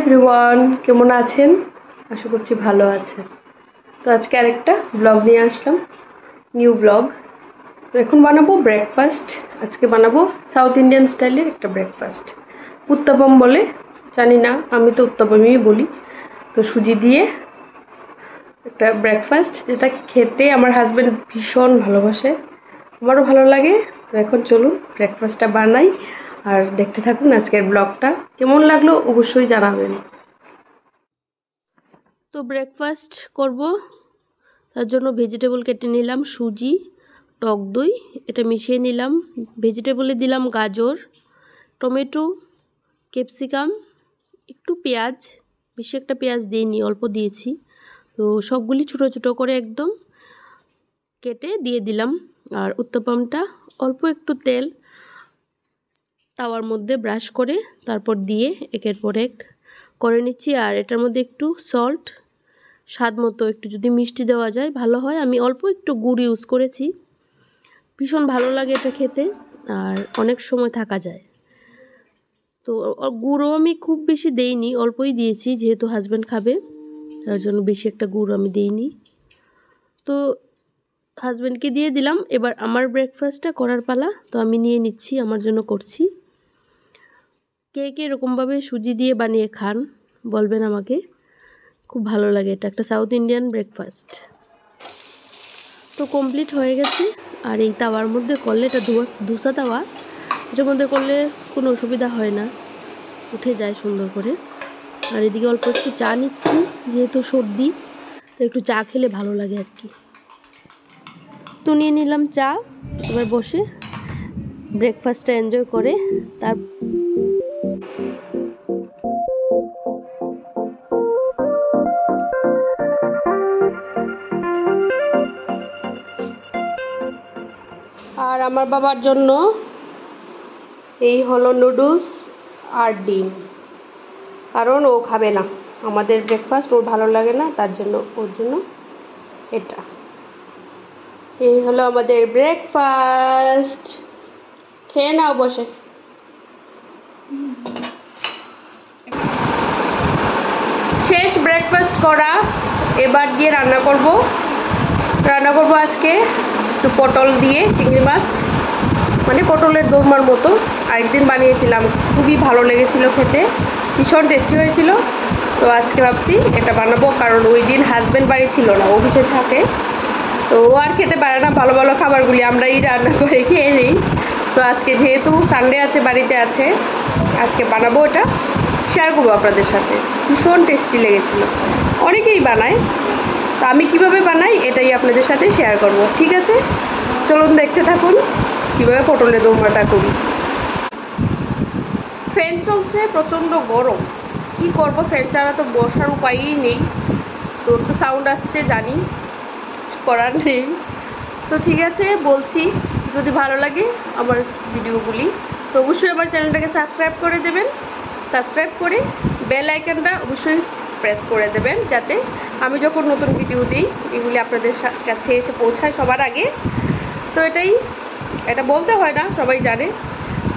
everyone কেমন আছেন আশা করছি ভালো আছেন তো আজকে আরেকটা ব্লগ নিয়ে আসলাম নিউ ব্লগ তো এখন বানাবো ব্রেকফাস্ট আজকে বানাবো সাউথ ইন্ডিয়ান স্টাইলের একটা ব্রেকফাস্ট উত্তাপম বলে জানি না আমি তো উত্তাপমই বলি তো সুজি দিয়ে একটা ব্রেকফাস্ট যেটা খেতে আমার হাজব্যান্ড ভীষণ ভালোবাসে আমারও ভালো লাগে তো এখন চলুন ব্রেকফাস্টটা বানাই আর দেখতে থাকুন আজকের ব্লগটা কেমন লাগলো অবশ্যই জানাবেন তো ব্রেকফাস্ট করব তার জন্য ভেজিটেবল কেটে নিলাম সুজি টক দই এটা মিশিয়ে নিলাম ভেজিটেবলে দিলাম গাজর টমেটো ক্যাপসিকাম একটু পেঁয়াজ বেশি একটা পেঁয়াজ দিইনি অল্প দিয়েছি তো সবগুলি ছোট ছোট করে একদম কেটে দিয়ে দিলাম আর উত্তপমটা অল্প একটু তেল তাওয়ার মধ্যে ব্রাশ করে তারপর দিয়ে একের পর এক করে নিচ্ছি আর এটার মধ্যে একটু সল্ট স্বাদ মতো একটু যদি মিষ্টি দেওয়া যায় ভালো হয় আমি অল্প একটু গুড় ইউজ করেছি ভীষণ ভালো লাগে এটা খেতে আর অনেক সময় থাকা যায় তো গুঁড়ো আমি খুব বেশি দেইনি অল্পই দিয়েছি যেহেতু হাজব্যান্ড খাবে তার জন্য বেশি একটা গুঁড়ো আমি দেইনি তো হাজব্যান্ডকে দিয়ে দিলাম এবার আমার ব্রেকফাস্টটা করার পালা তো আমি নিয়ে নিচ্ছি আমার জন্য করছি কে কে এরকমভাবে সুজি দিয়ে বানিয়ে খান বলবেন আমাকে খুব ভালো লাগে এটা একটা সাউথ ইন্ডিয়ান ব্রেকফাস্ট তো কমপ্লিট হয়ে গেছে আর এই তাওয়ার মধ্যে করলে এটা ধুসা তাওয়া যের মধ্যে করলে কোনো অসুবিধা হয় না উঠে যায় সুন্দর করে আর এদিকে অল্প একটু চা নিচ্ছি যেহেতু সর্দি তো একটু চা খেলে ভালো লাগে আর কি তো নিয়ে নিলাম চা এবার বসে ব্রেকফাস্টটা এনজয় করে তার আর আমার বাবার জন্য এই হলো নুডলস আর ডিম কারণ ও খাবে না আমাদের ব্রেকফাস্ট ওর ভালো লাগে না তার জন্য ওর জন্য এটা এই হলো আমাদের ব্রেকফাস্ট খেয়ে নাও বসে শেষ ব্রেকফাস্ট করা এবার গিয়ে রান্না করব রান্না করব আজকে একটু পটল দিয়ে চিংড়ি মাছ মানে পটলের দোরমার মতো আরেকদিন বানিয়েছিলাম খুবই ভালো লেগেছিল খেতে ভীষণ টেস্টি হয়েছিল তো আজকে ভাবছি এটা বানাবো কারণ ওই দিন হাজব্যান্ড বাড়ি ছিল না অফিসের থাকে তো ও আর খেতে পারে না ভালো ভালো খাবারগুলি আমরাই রান্না করে খেয়ে নিই তো আজকে যেহেতু সানডে আছে বাড়িতে আছে আজকে বানাবো ওটা শেয়ার করবো আপনাদের সাথে ভীষণ টেস্টি লেগেছিল অনেকেই বানায় তো আমি কিভাবে বানাই এটাই আপনাদের সাথে শেয়ার করব ঠিক আছে চলুন দেখতে থাকুন কিভাবে পটলের দৌড়াটা করি ফ্যান চলছে প্রচণ্ড গরম কি করব ফ্যান ছাড়া তো বসার উপায়ই নেই তো একটু সাউন্ড আসছে জানি করার নেই তো ঠিক আছে বলছি যদি ভালো লাগে আমার ভিডিওগুলি তো অবশ্যই আমার চ্যানেলটাকে সাবস্ক্রাইব করে দেবেন সাবস্ক্রাইব করে বেল আইকনটা অবশ্যই প্রেস করে দেবেন যাতে আমি যখন নতুন ভিডিও দিই এগুলি আপনাদের কাছে এসে পৌঁছায় সবার আগে তো এটাই এটা বলতে হয় না সবাই জানে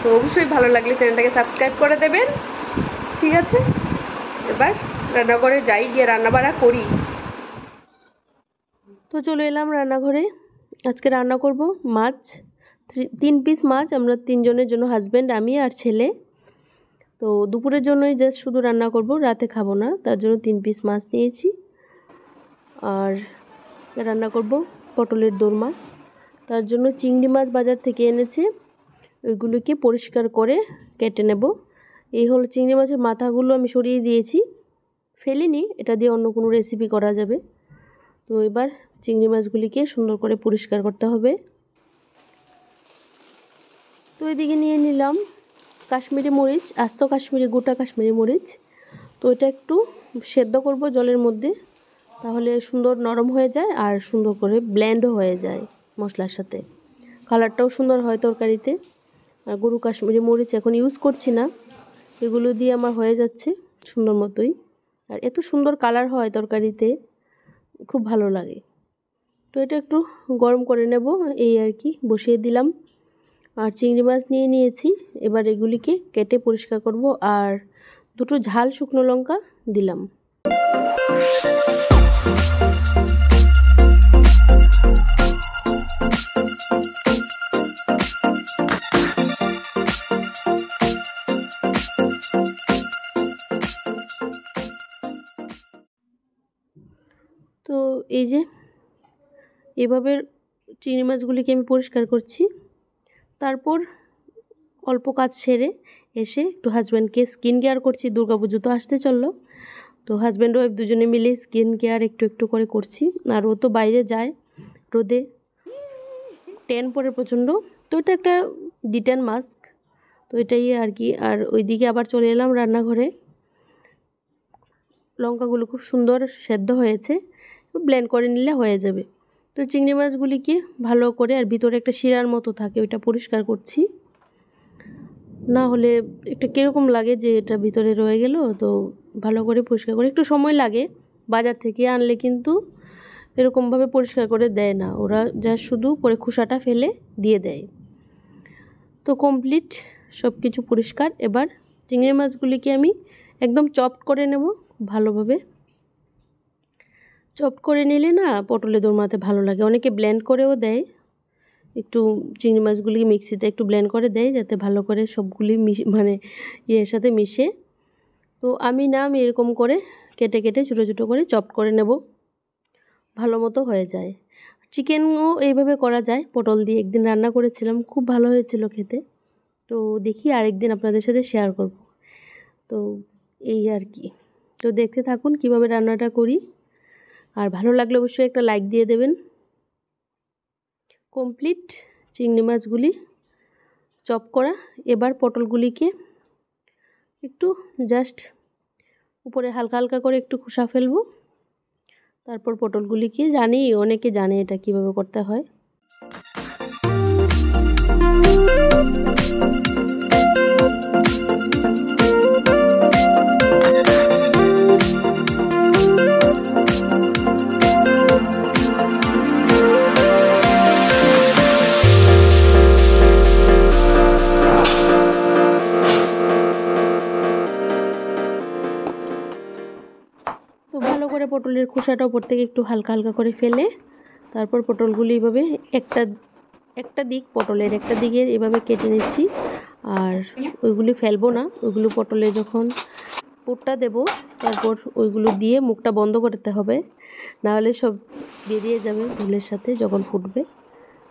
তো অবশ্যই ভালো লাগলে চ্যানেলটাকে সাবস্ক্রাইব করে দেবেন ঠিক আছে এবার রান্নাঘরে যাই গিয়ে রান্নাবাড়া করি তো চলে এলাম রান্নাঘরে আজকে রান্না করব মাছ তিন পিস মাছ আমরা তিনজনের জন্য হাজব্যান্ড আমি আর ছেলে তো দুপুরের জন্যই জাস্ট শুধু রান্না করব রাতে খাবো না তার জন্য তিন পিস মাছ নিয়েছি আর রান্না করব পটলের দোরমা তার জন্য চিংড়ি মাছ বাজার থেকে এনেছে ওইগুলোকে পরিষ্কার করে কেটে নেব এই হলো চিংড়ি মাছের মাথাগুলো আমি সরিয়ে দিয়েছি ফেলিনি এটা দিয়ে অন্য কোনো রেসিপি করা যাবে তো এবার চিংড়ি মাছগুলিকে সুন্দর করে পরিষ্কার করতে হবে তো এদিকে নিয়ে নিলাম কাশ্মীরি মরিচ আস্ত কাশ্মীরি গোটা কাশ্মীরি মরিচ তো এটা একটু সেদ্ধ করব জলের মধ্যে তাহলে সুন্দর নরম হয়ে যায় আর সুন্দর করে ব্লেন্ডও হয়ে যায় মশলার সাথে কালারটাও সুন্দর হয় তরকারিতে আর গরু কাশ্মীরি মরিচ এখন ইউজ করছি না এগুলো দিয়ে আমার হয়ে যাচ্ছে সুন্দর মতোই আর এত সুন্দর কালার হয় তরকারিতে খুব ভালো লাগে তো এটা একটু গরম করে নেব এই আর কি বসিয়ে দিলাম আর চিংড়ি মাছ নিয়ে নিয়েছি এবার এগুলিকে কেটে পরিষ্কার করব আর দুটো ঝাল শুকনো লঙ্কা দিলাম তো এই যে এভাবে চিংড়ি মাছগুলিকে আমি পরিষ্কার করছি তারপর অল্প কাজ সেরে এসে একটু হাজব্যান্ডকে স্কিন কেয়ার করছি দুর্গা পুজো তো আসতে চললো তো হাজব্যান্ড ওয়াইফ দুজনে মিলে স্কিন কেয়ার একটু একটু করে করছি আর ও তো বাইরে যায় রোদে টেন পরে প্রচণ্ড তো এটা একটা ডিটেন মাস্ক তো এটাই আর কি আর ওইদিকে আবার চলে এলাম রান্নাঘরে লঙ্কাগুলো খুব সুন্দর সেদ্ধ হয়েছে ব্লেন্ড করে নিলে হয়ে যাবে তো চিংড়ি মাছগুলিকে ভালো করে আর ভিতরে একটা শিরার মতো থাকে ওইটা পরিষ্কার করছি না হলে একটা কীরকম লাগে যে এটা ভিতরে রয়ে গেল তো ভালো করে পরিষ্কার করে একটু সময় লাগে বাজার থেকে আনলে কিন্তু এরকমভাবে পরিষ্কার করে দেয় না ওরা যা শুধু করে খোসাটা ফেলে দিয়ে দেয় তো কমপ্লিট সব কিছু পরিষ্কার এবার চিংড়ি মাছগুলিকে আমি একদম চপ করে নেব ভালোভাবে চপ করে নিলে না পটলে দোরমাতে ভালো লাগে অনেকে ব্লেন্ড করেও দেয় একটু চিংড়ি মাছগুলিকে মিক্সিতে একটু ব্লেন্ড করে দেয় যাতে ভালো করে সবগুলি মানে ইয়ের সাথে মিশে তো আমি না আমি এরকম করে কেটে কেটে ছোটো ছোটো করে চপ করে নেব ভালো মতো হয়ে যায় চিকেনও এইভাবে করা যায় পটল দিয়ে একদিন রান্না করেছিলাম খুব ভালো হয়েছিল খেতে তো দেখি আরেকদিন আপনাদের সাথে শেয়ার করব তো এই আর কি তো দেখতে থাকুন কিভাবে রান্নাটা করি আর ভালো লাগলে অবশ্যই একটা লাইক দিয়ে দেবেন কমপ্লিট চিংড়ি মাছগুলি চপ করা এবার পটলগুলিকে একটু জাস্ট উপরে হালকা হালকা করে একটু খোসা ফেলবো তারপর পটলগুলিকে জানি অনেকে জানে এটা কিভাবে করতে হয় খোসাটা ওপর থেকে একটু হালকা হালকা করে ফেলে তারপর পটলগুলি এভাবে একটা একটা দিক পটলের একটা দিকের এভাবে কেটে নিচ্ছি আর ওইগুলি ফেলবো না ওইগুলো পটলে যখন পুরটা দেব তারপর ওইগুলো দিয়ে মুখটা বন্ধ করতে হবে নাহলে সব বেরিয়ে যাবে ঝোলের সাথে যখন ফুটবে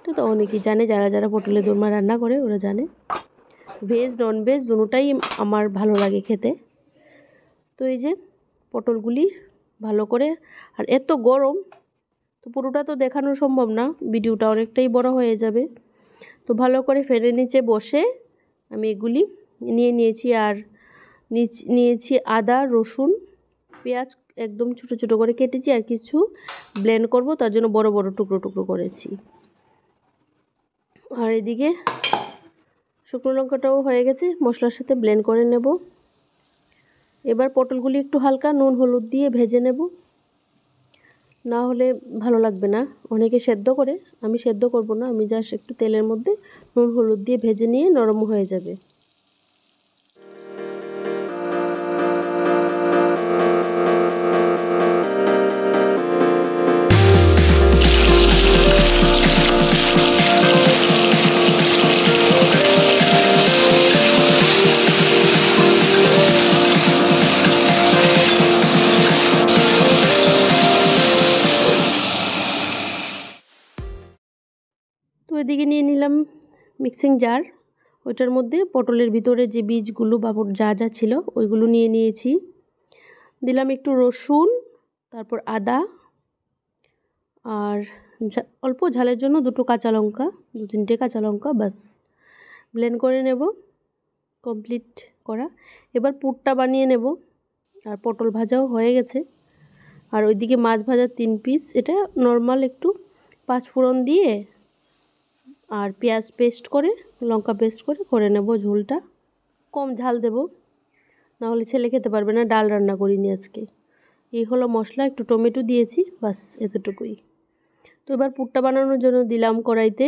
তো তো অনেকেই জানে যারা যারা পটলের দোরমা রান্না করে ওরা জানে ভেজ নন ভেজ দুটাই আমার ভালো লাগে খেতে তো এই যে পটলগুলি ভালো করে আর এত গরম তো পুরোটা তো দেখানো সম্ভব না ভিডিওটা অনেকটাই বড় হয়ে যাবে তো ভালো করে ফ্যানের নিচে বসে আমি এগুলি নিয়ে নিয়েছি আর নিচ নিয়েছি আদা রসুন পেঁয়াজ একদম ছোট ছোট করে কেটেছি আর কিছু ব্লেন্ড করব তার জন্য বড় বড় টুকরো টুকরো করেছি আর এদিকে শুকনো লঙ্কাটাও হয়ে গেছে মশলার সাথে ব্লেন্ড করে নেব এবার পটলগুলি একটু হালকা নুন হলুদ দিয়ে ভেজে নেব না হলে ভালো লাগবে না অনেকে সেদ্ধ করে আমি সেদ্ধ করব না আমি জাস্ট একটু তেলের মধ্যে নুন হলুদ দিয়ে ভেজে নিয়ে নরম হয়ে যাবে মিক্সিং জার ওটার মধ্যে পটলের ভিতরে যে বীজগুলো বা যা যা ছিল ওইগুলো নিয়ে নিয়েছি দিলাম একটু রসুন তারপর আদা আর অল্প ঝালের জন্য দুটো কাঁচা লঙ্কা দু তিনটে কাঁচা লঙ্কা বাস ব্লেন্ড করে নেব কমপ্লিট করা এবার পুরটা বানিয়ে নেব আর পটল ভাজাও হয়ে গেছে আর ওইদিকে মাছ ভাজা তিন পিস এটা নর্মাল একটু পাঁচ ফোড়ন দিয়ে আর পেঁয়াজ পেস্ট করে লঙ্কা পেস্ট করে করে নেব ঝোলটা কম ঝাল দেব নাহলে ছেলে খেতে পারবে না ডাল রান্না করিনি আজকে এই হলো মশলা একটু টমেটো দিয়েছি বাস এতটুকুই তো এবার পুটটা বানানোর জন্য দিলাম কড়াইতে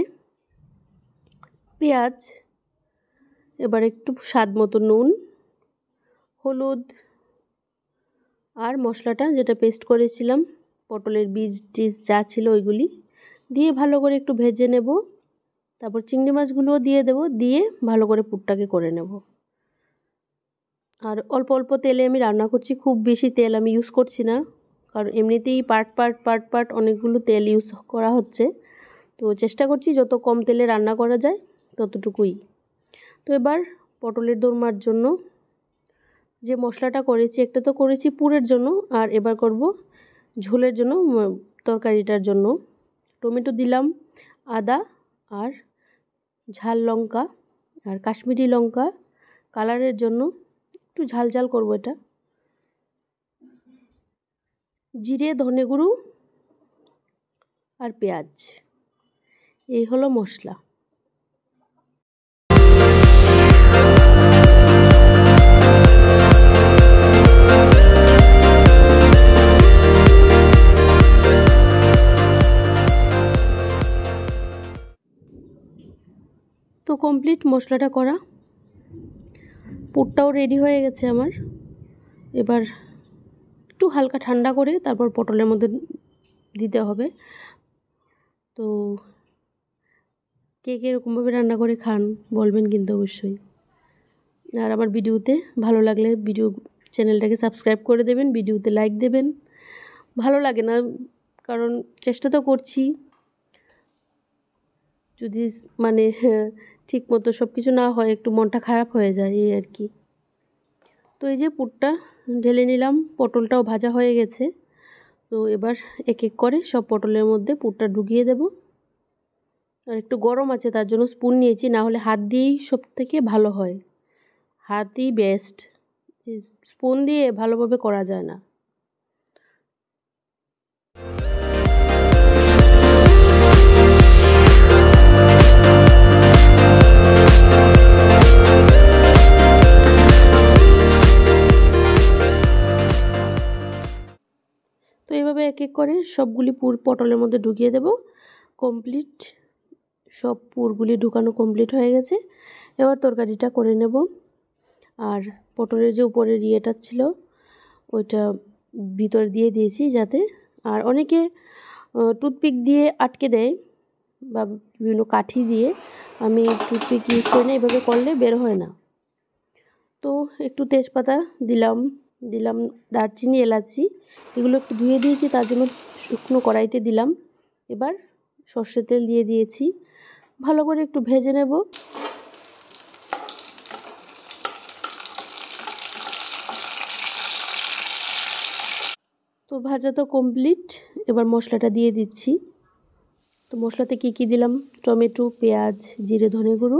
পেঁয়াজ এবার একটু স্বাদ মতো নুন হলুদ আর মশলাটা যেটা পেস্ট করেছিলাম পটলের বীজ টিজ যা ছিল ওইগুলি দিয়ে ভালো করে একটু ভেজে নেব তারপর চিংড়ি মাছগুলোও দিয়ে দেবো দিয়ে ভালো করে পুরটাকে করে নেব আর অল্প অল্প তেলে আমি রান্না করছি খুব বেশি তেল আমি ইউজ করছি না কারণ এমনিতেই পার্ট পার্ট পার্ট পার্ট অনেকগুলো তেল ইউজ করা হচ্ছে তো চেষ্টা করছি যত কম তেলে রান্না করা যায় ততটুকুই তো এবার পটলের দোরমার জন্য যে মশলাটা করেছি একটা তো করেছি পুরের জন্য আর এবার করব ঝোলের জন্য তরকারিটার জন্য টমেটো দিলাম আদা আর ঝাল লঙ্কা আর কাশ্মীরি লঙ্কা কালারের জন্য একটু ঝাল ঝাল করবো এটা জিরে ধনে গুঁড়ো আর পেঁয়াজ এই হলো মশলা কমপ্লিট মশলাটা করা পুরটাও রেডি হয়ে গেছে আমার এবার একটু হালকা ঠান্ডা করে তারপর পটলের মধ্যে দিতে হবে তো কে কে এরকমভাবে রান্না করে খান বলবেন কিন্তু অবশ্যই আর আমার ভিডিওতে ভালো লাগলে ভিডিও চ্যানেলটাকে সাবস্ক্রাইব করে দেবেন ভিডিওতে লাইক দেবেন ভালো লাগে না কারণ চেষ্টা তো করছি যদি মানে ঠিক মতো সব কিছু না হয় একটু মনটা খারাপ হয়ে যায় এই আর কি তো এই যে পুটটা ঢেলে নিলাম পটলটাও ভাজা হয়ে গেছে তো এবার এক এক করে সব পটলের মধ্যে পুটটা ঢুকিয়ে দেব আর একটু গরম আছে তার জন্য স্পুন নিয়েছি না হলে হাত দিয়েই সব থেকে ভালো হয় হাতই বেস্ট স্পুন দিয়ে ভালোভাবে করা যায় না করে সবগুলি পুর পটলের মধ্যে ঢুকিয়ে দেব কমপ্লিট সব পুরগুলি ঢুকানো কমপ্লিট হয়ে গেছে এবার তরকারিটা করে নেব আর পটলের যে উপরের ইয়েটা ছিল ওইটা ভিতর দিয়ে দিয়েছি যাতে আর অনেকে টুথপিক দিয়ে আটকে দেয় বা বিভিন্ন কাঠি দিয়ে আমি টুথপিক ইউজ করি না এভাবে করলে বের হয় না তো একটু তেজপাতা দিলাম দিলাম দারচিনি এলাচি এগুলো একটু ধুয়ে দিয়েছি তার জন্য শুকনো কড়াইতে দিলাম এবার সর্ষে তেল দিয়ে দিয়েছি ভালো করে একটু ভেজে নেব তো ভাজা তো কমপ্লিট এবার মশলাটা দিয়ে দিচ্ছি তো মশলাতে কি কি দিলাম টমেটো পেঁয়াজ জিরে ধনে গুঁড়ো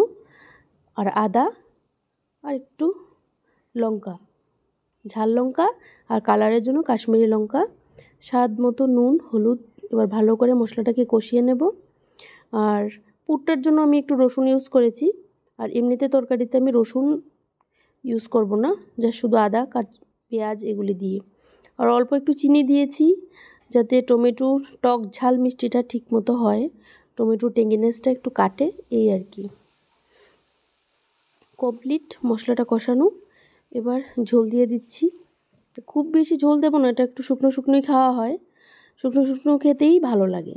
আর আদা আর একটু লঙ্কা ঝাল লঙ্কা আর কালারের জন্য কাশ্মীরি লঙ্কা স্বাদ মতো নুন হলুদ এবার ভালো করে মশলাটাকে কষিয়ে নেব আর পুরটার জন্য আমি একটু রসুন ইউজ করেছি আর এমনিতে তরকারিতে আমি রসুন ইউজ করব না যা শুধু আদা কাঁচ পেঁয়াজ এগুলি দিয়ে আর অল্প একটু চিনি দিয়েছি যাতে টমেটো টক ঝাল মিষ্টিটা ঠিক মতো হয় টমেটো টেঙ্গিনেসটা একটু কাটে এই আর কি কমপ্লিট মশলাটা কষানো এবার ঝোল দিয়ে দিচ্ছি খুব বেশি ঝোল দেবো না এটা একটু শুকনো শুকনোই খাওয়া হয় শুকনো শুকনো খেতেই ভালো লাগে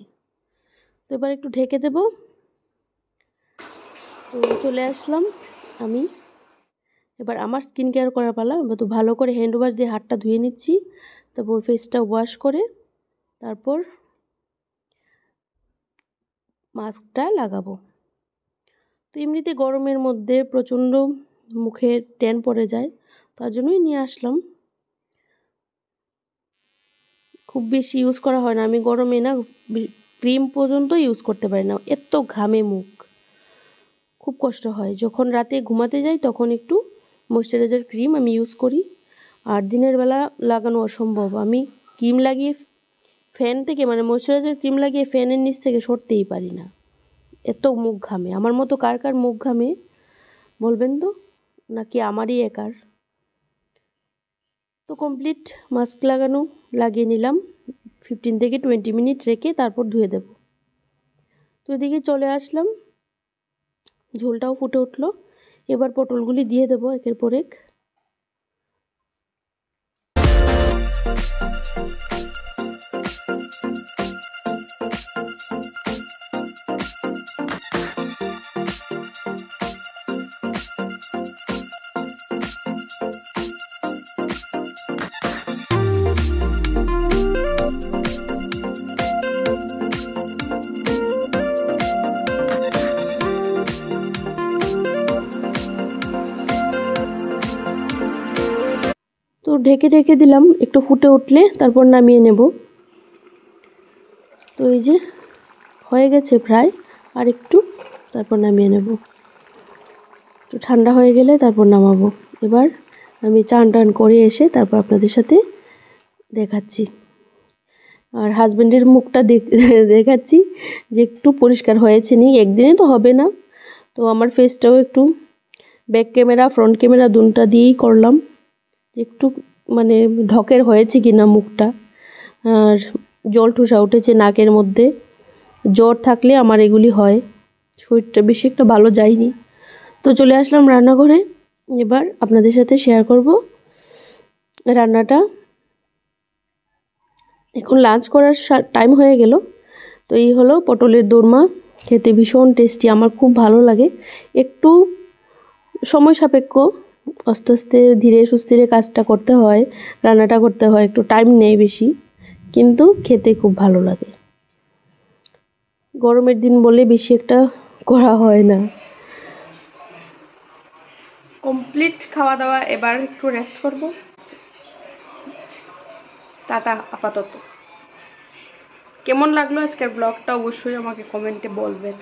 তো এবার একটু ঢেকে দেব তো চলে আসলাম আমি এবার আমার স্কিন কেয়ার করা পালা তো ভালো করে হ্যান্ড ওয়াশ দিয়ে হাতটা ধুয়ে নিচ্ছি তারপর ফেসটা ওয়াশ করে তারপর মাস্কটা লাগাবো তো এমনিতে গরমের মধ্যে প্রচণ্ড মুখে ট্যান পড়ে যায় তার জন্যই নিয়ে আসলাম খুব বেশি ইউজ করা হয় না আমি গরমে না ক্রিম পর্যন্ত ইউজ করতে পারি না এত ঘামে মুখ খুব কষ্ট হয় যখন রাতে ঘুমাতে যাই তখন একটু ময়শ্চারাইজার ক্রিম আমি ইউজ করি আর দিনের বেলা লাগানো অসম্ভব আমি ক্রিম লাগিয়ে ফ্যান থেকে মানে ময়শ্চারাইজার ক্রিম লাগিয়ে ফ্যানের নিচ থেকে সরতেই পারি না এত মুখ ঘামে আমার মতো কার কার মুখ ঘামে বলবেন তো নাকি আমারই একার তো কমপ্লিট মাস্ক লাগানো লাগিয়ে নিলাম ফিফটিন থেকে টোয়েন্টি মিনিট রেখে তারপর ধুয়ে দেব তো এদিকে চলে আসলাম ঝোলটাও ফুটে উঠলো এবার পটলগুলি দিয়ে দেবো একের পর এক ঢেকে রেখে দিলাম একটু ফুটে উঠলে তারপর নামিয়ে নেব তো এই যে হয়ে গেছে প্রায় আর একটু তারপর নামিয়ে নেব একটু ঠান্ডা হয়ে গেলে তারপর নামাবো এবার আমি চান টান করে এসে তারপর আপনাদের সাথে দেখাচ্ছি আর হাজব্যান্ডের মুখটা দেখাচ্ছি যে একটু পরিষ্কার হয়েছে নি একদিনে তো হবে না তো আমার ফেসটাও একটু ব্যাক ক্যামেরা ফ্রন্ট ক্যামেরা দুটা দিয়েই করলাম একটু মানে ঢকের হয়েছে কি না মুখটা আর জল ঠুসা উঠেছে নাকের মধ্যে জ্বর থাকলে আমার এগুলি হয় শরীরটা বেশি একটা ভালো যায়নি তো চলে আসলাম রান্নাঘরে এবার আপনাদের সাথে শেয়ার করব রান্নাটা এখন লাঞ্চ করার টাইম হয়ে গেল তো এই হলো পটলের দোরমা খেতে ভীষণ টেস্টি আমার খুব ভালো লাগে একটু সময় সাপেক্ষ আস্তে আস্তে ধীরে সুস্থিরে কাজটা করতে হয় রান্নাটা করতে হয় একটু টাইম নেয় বেশি কিন্তু খেতে খুব ভালো লাগে গরমের দিন বলে বেশি একটা করা হয় না কমপ্লিট খাওয়া দাওয়া এবার একটু রেস্ট করব টাটা আপাতত কেমন লাগলো আজকের ব্লগটা অবশ্যই আমাকে কমেন্টে বলবেন